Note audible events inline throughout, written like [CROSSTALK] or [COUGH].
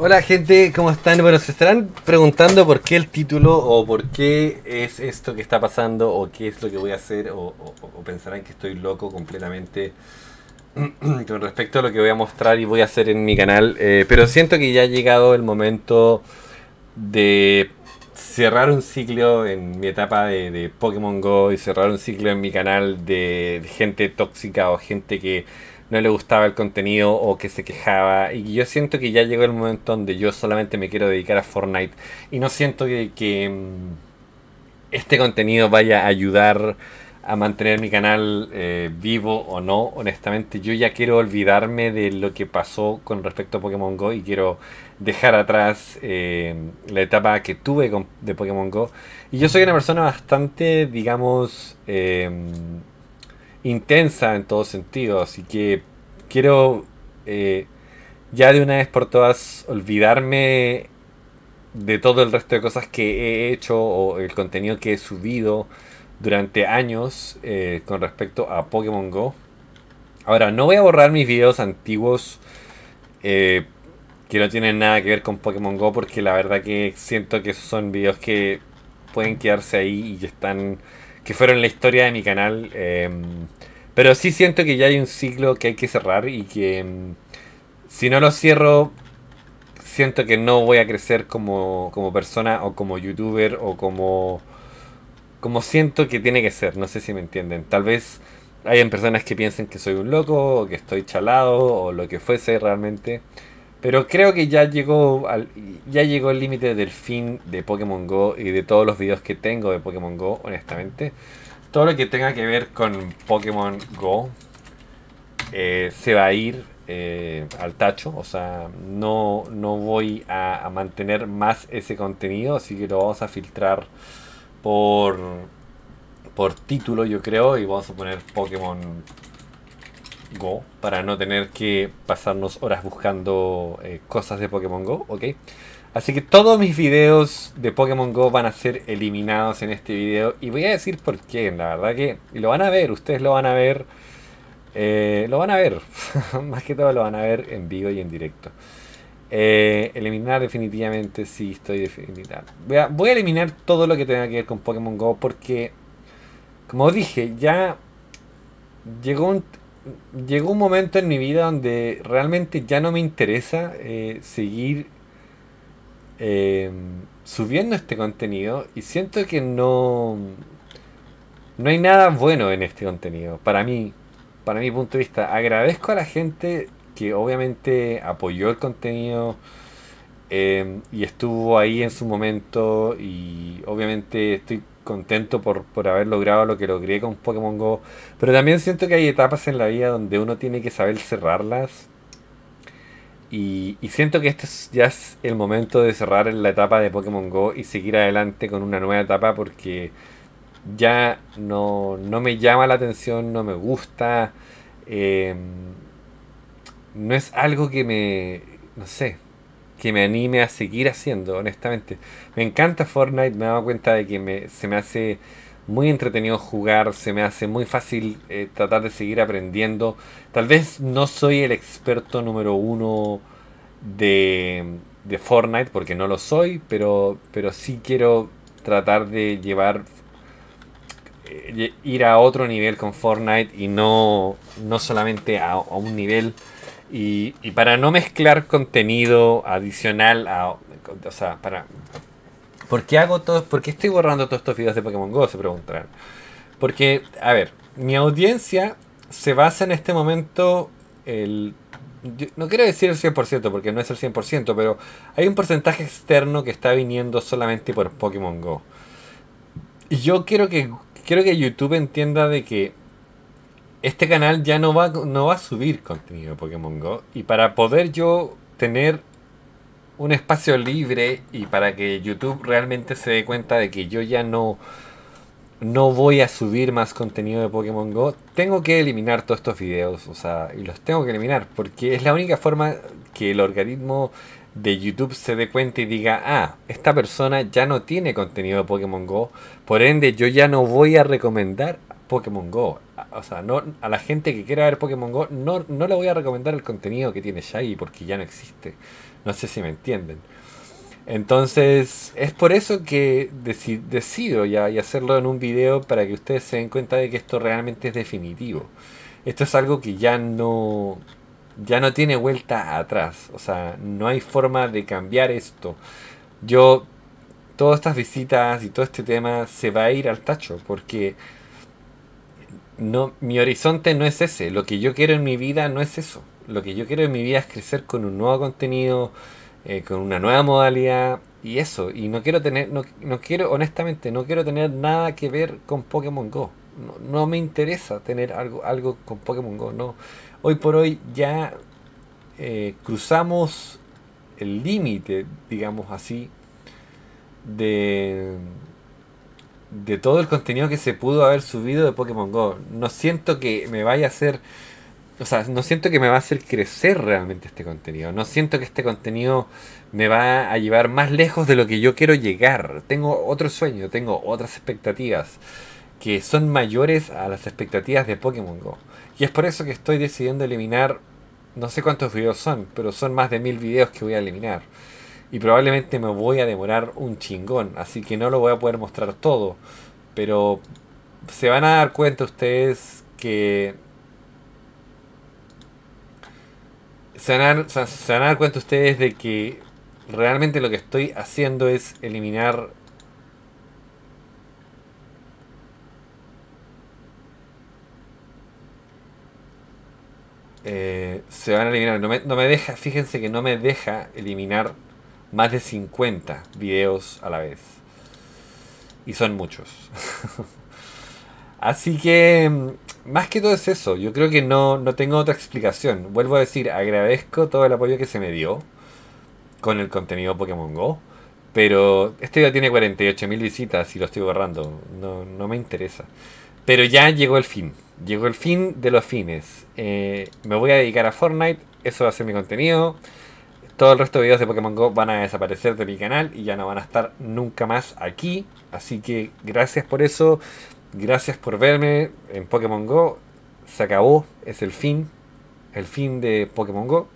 Hola gente, ¿cómo están? Bueno, se estarán preguntando por qué el título o por qué es esto que está pasando o qué es lo que voy a hacer o, pensarán que estoy loco completamente [CLEARS THROAT] con respecto a lo que voy a mostrar y voy a hacer en mi canal. Eh, pero siento que ya ha llegado el momento de cerrar un ciclo en mi etapa de, Pokémon Go y cerrar un ciclo en mi canal de gente tóxica o gente que no le gustaba el contenido o que se quejaba. Y yo siento que ya llegó el momento donde yo solamente me quiero dedicar a Fortnite. Y no siento que, mm, este contenido vaya a ayudar a mantener mi canal eh, vivo o no. Honestamente, yo ya quiero olvidarme de lo que pasó con respecto a Pokémon Go y quiero dejar atrás eh, la etapa que tuve con, de Pokémon Go. Y yo soy una persona bastante, digamos, eh, intensa en todo sentido. Así que quiero eh, ya de una vez por todas olvidarme de todo el resto de cosas que he hecho o el contenido que he subido durante años eh, con respecto a Pokémon Go. Ahora, no voy a borrar mis videos antiguos eh, que no tienen nada que ver con Pokémon Go porque la verdad que siento que esos son videos que pueden quedarse ahí y están que fueron la historia de mi canal. Em, pero sí siento que ya hay un ciclo que hay que cerrar y que em, si no lo cierro, siento que no voy a crecer como, como persona o como youtuber o como, como siento que tiene que ser. No sé si me entienden. Tal vez hayan personas que piensen que soy un loco o que estoy chalado o lo que fuese realmente. Pero creo que ya llegó al, ya llegó el límite del fin de Pokémon Go y de todos los videos que tengo de Pokémon Go, honestamente. Todo lo que tenga que ver con Pokémon Go eh, se va a ir eh, al tacho. O sea, no, no voy a, a, mantener más ese contenido, así que lo vamos a filtrar por, por título, yo creo, y vamos a poner Pokémon Go para no tener que pasarnos horas buscando eh, cosas de Pokémon Go, ¿ok? Así que todos mis videos de Pokémon Go van a ser eliminados en este video y voy a decir por qué, la verdad que lo van a ver, ustedes lo van a ver, eh, lo van a ver, [LAUGHS] más que todo lo van a ver en vivo y en directo. Eh, eliminar definitivamente, si estoy definitivamente. voy a eliminar todo lo que tenga que ver con Pokémon Go porque, como dije, ya llegó un, llegó un momento en mi vida donde realmente ya no me interesa eh, seguir eh, subiendo este contenido y siento que no no hay nada bueno en este contenido para mí para mi punto de vista agradezco a la gente que obviamente apoyó el contenido eh, y estuvo ahí en su momento y obviamente estoy contento por, haber logrado lo que logré con Pokémon Go. Pero también siento que hay etapas en la vida donde uno tiene que saber cerrarlas. Y, siento que este ya es el momento de cerrar la etapa de Pokémon Go y seguir adelante con una nueva etapa porque ya no, me llama la atención, no me gusta. Em, no es algo que me... No sé, que me anime a seguir haciendo, honestamente. Me encanta Fortnite, me he dado cuenta de que me, se me hace muy entretenido jugar, se me hace muy fácil eh, tratar de seguir aprendiendo. Tal vez no soy el experto número uno de, de Fortnite, porque no lo soy, pero, pero sí quiero tratar de llevar eh, ir a otro nivel con Fortnite y no, no solamente a, a un nivel y, para no mezclar contenido adicional a... O sea, para... ¿Por qué hago todo? ¿Por qué estoy borrando todos estos videos de Pokémon Go? Se preguntarán. Porque, a ver, mi audiencia se basa en este momento el... no quiero decir el 100% porque no es el 100%, pero hay un porcentaje externo que está viniendo solamente por Pokémon Go. Y yo quiero que, quiero que YouTube entienda de que este canal ya no va, no va a subir contenido de Pokémon Go. Y para poder yo tener un espacio libre y para que YouTube realmente se dé cuenta de que yo ya no, no voy a subir más contenido de Pokémon Go, tengo que eliminar todos estos videos. O sea, y los tengo que eliminar porque es la única forma que el organismo de YouTube se dé cuenta y diga, ah, esta persona ya no tiene contenido de Pokémon Go, por ende yo ya no voy a recomendar Pokémon Go. O sea, no, a la gente que quiera ver Pokémon Go, no, le voy a recomendar el contenido que tiene Shaggy porque ya no existe. No sé si me entienden. Entonces, es por eso que decido ya y hacerlo en un video para que ustedes se den cuenta de que esto realmente es definitivo. Esto es algo que ya no ya no tiene vuelta atrás, o sea, no hay forma de cambiar esto. Yo todas estas visitas y todo este tema se va a ir al tacho porque no, mi horizonte no es ese. Lo que yo quiero en mi vida no es eso. Lo que yo quiero en mi vida es crecer con un nuevo contenido, eh, con una nueva modalidad y eso. Y no quiero tener, no, quiero, honestamente, no quiero tener nada que ver con Pokémon Go. No, me interesa tener algo, algo con Pokémon Go. No. Hoy por hoy ya eh, cruzamos el límite, digamos así, de de todo el contenido que se pudo haber subido de Pokémon Go. No siento que me vaya a hacer. O sea, no siento que me va a hacer crecer realmente este contenido. No siento que este contenido me va a llevar más lejos de lo que yo quiero llegar. Tengo otro sueño, tengo otras expectativas que son mayores a las expectativas de Pokémon Go. Y es por eso que estoy decidiendo eliminar, no sé cuántos videos son, pero son más de mil videos que voy a eliminar y probablemente me voy a demorar un chingón, así que no lo voy a poder mostrar todo, pero se van a dar cuenta ustedes que se van a dar, cuenta ustedes de que realmente lo que estoy haciendo es eliminar eh, se van a eliminar. No me, no me, deja, fíjense que no me deja eliminar más de 50 videos a la vez. Y son muchos. [LAUGHS] Así que, mm, más que todo es eso. Yo creo que no, no tengo otra explicación. Vuelvo a decir, agradezco todo el apoyo que se me dio con el contenido Pokémon Go. Pero este ya tiene 48.000 visitas y lo estoy borrando. No, me interesa. Pero ya llegó el fin. Llegó el fin de los fines. Eh, me voy a dedicar a Fortnite. Eso va a ser mi contenido. Todo el resto de videos de Pokémon Go van a desaparecer de mi canal y ya no van a estar nunca más aquí. Así que gracias por eso. Gracias por verme en Pokémon Go. Se acabó. Es el fin. El fin de Pokémon Go.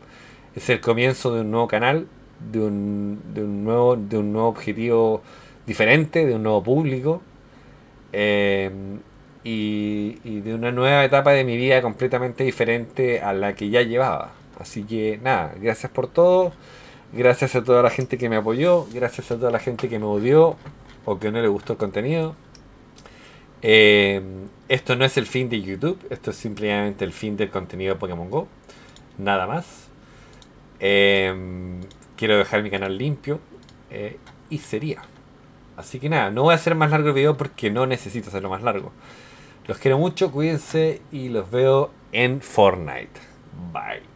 Es el comienzo de un nuevo canal. De un, nuevo, de un nuevo objetivo diferente. De un nuevo público. Em, y de una nueva etapa de mi vida completamente diferente a la que ya llevaba. Así que nada, gracias por todo. Gracias a toda la gente que me apoyó. Gracias a toda la gente que me odió o que no le gustó el contenido. Eh, esto no es el fin de YouTube. Esto es simplemente el fin del contenido de Pokémon Go. Nada más. Em, quiero dejar mi canal limpio. Eh, y sería. Así que nada, no voy a hacer más largo el video porque no necesito hacerlo más largo. Los quiero mucho, cuídense y los veo en Fortnite. Bye.